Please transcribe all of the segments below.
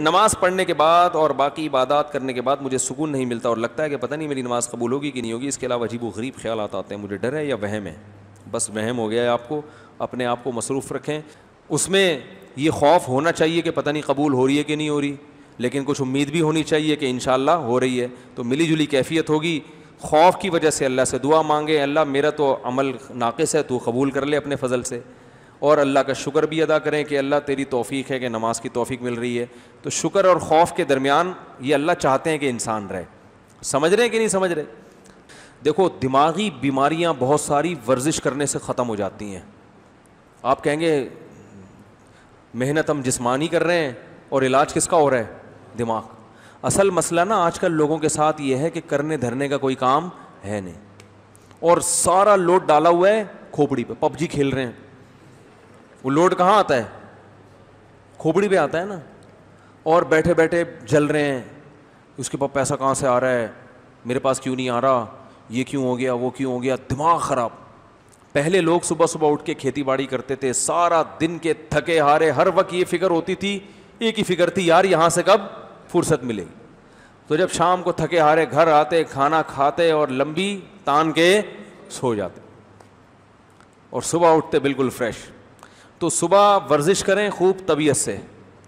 नमाज पढ़ने के बाद और बाकी इबादत करने के बाद मुझे सुकून नहीं मिलता और लगता है कि पता नहीं मेरी नमाज़ कबूल होगी कि नहीं होगी इसके अलावा अजीब गरीब ख्याल आते हैं मुझे डर है या वहम है बस वहम हो गया है आपको अपने आप को मसरूफ़ रखें उसमें ये खौफ होना चाहिए कि पता नहीं कबूल हो रही है कि नहीं हो रही लेकिन कुछ उम्मीद भी होनी चाहिए कि इन हो रही है तो मिली जुली कैफियत होगी खौफ की वजह से अल्लाह से दुआ मांगे अल्लाह मेरा तो अमल नाक़ है तो कबूल कर ले अपने फजल से और अल्लाह का शुक्र भी अदा करें कि अल्लाह तेरी तोफ़ी है कि नमाज की तोफ़ी मिल रही है तो शुक्र और खौफ के दरमियान ये अल्लाह चाहते हैं कि इंसान रहे समझ रहे हैं कि नहीं समझ रहे देखो दिमागी बीमारियाँ बहुत सारी वर्जिश करने से ख़त्म हो जाती हैं आप कहेंगे मेहनत हम जिसमानी कर रहे हैं और इलाज किसका हो रहा है दिमाग असल मसला ना आजकल लोगों के साथ ये है कि करने धरने का कोई काम है नहीं और सारा लोड डाला हुआ है खोपड़ी पे पबजी खेल रहे हैं वो लोड कहाँ आता है खोपड़ी पे आता है ना और बैठे बैठे जल रहे हैं उसके पास पैसा कहाँ से आ रहा है मेरे पास क्यों नहीं आ रहा ये क्यों हो गया वो क्यों हो गया दिमाग ख़राब पहले लोग सुबह सुबह उठ के खेती बाड़ी करते थे सारा दिन के थके हारे हर वक्त ये फिक्र होती थी एक ही फिक्र थी यार यहाँ से कब फुर्सत मिलेगी तो जब शाम को थके हारे घर आते खाना खाते और लंबी तान के सो जाते और सुबह उठते बिल्कुल फ्रेश तो सुबह वर्जिश करें खूब तबीयत से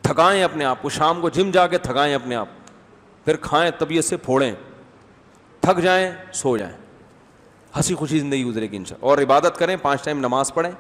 थकाएं अपने आप को शाम को जिम जाके थकाएं अपने आप फिर खाएं तबीयत से फोड़ें थक जाएं सो जाएं हंसी खुशी ज़िंदगी गुजरेगी इन और इबादत करें पाँच टाइम नमाज़ पढ़ें